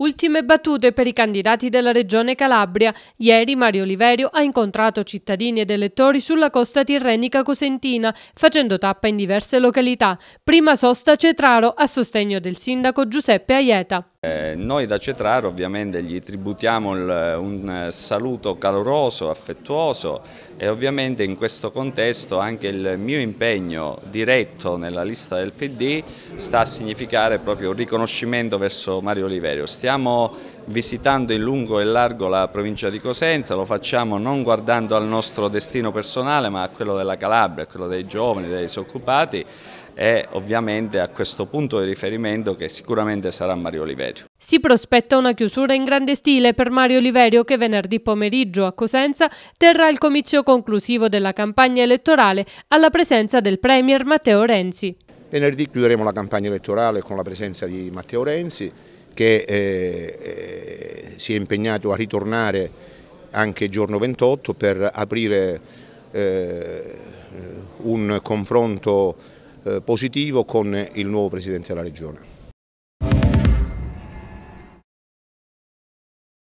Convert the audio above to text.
Ultime battute per i candidati della Regione Calabria. Ieri Mario Oliverio ha incontrato cittadini ed elettori sulla costa tirrenica cosentina, facendo tappa in diverse località. Prima sosta Cetraro a sostegno del sindaco Giuseppe Aieta. Eh, noi da Cetraro ovviamente gli tributiamo il, un saluto caloroso, affettuoso e ovviamente in questo contesto anche il mio impegno diretto nella lista del PD sta a significare proprio un riconoscimento verso Mario Oliverio. Stiamo stiamo visitando in lungo e largo la provincia di Cosenza, lo facciamo non guardando al nostro destino personale ma a quello della Calabria, a quello dei giovani, dei disoccupati e ovviamente a questo punto di riferimento che sicuramente sarà Mario Oliverio. Si prospetta una chiusura in grande stile per Mario Oliverio che venerdì pomeriggio a Cosenza terrà il comizio conclusivo della campagna elettorale alla presenza del Premier Matteo Renzi. Venerdì chiuderemo la campagna elettorale con la presenza di Matteo Renzi che eh, eh, si è impegnato a ritornare anche giorno 28 per aprire eh, un confronto eh, positivo con il nuovo Presidente della Regione.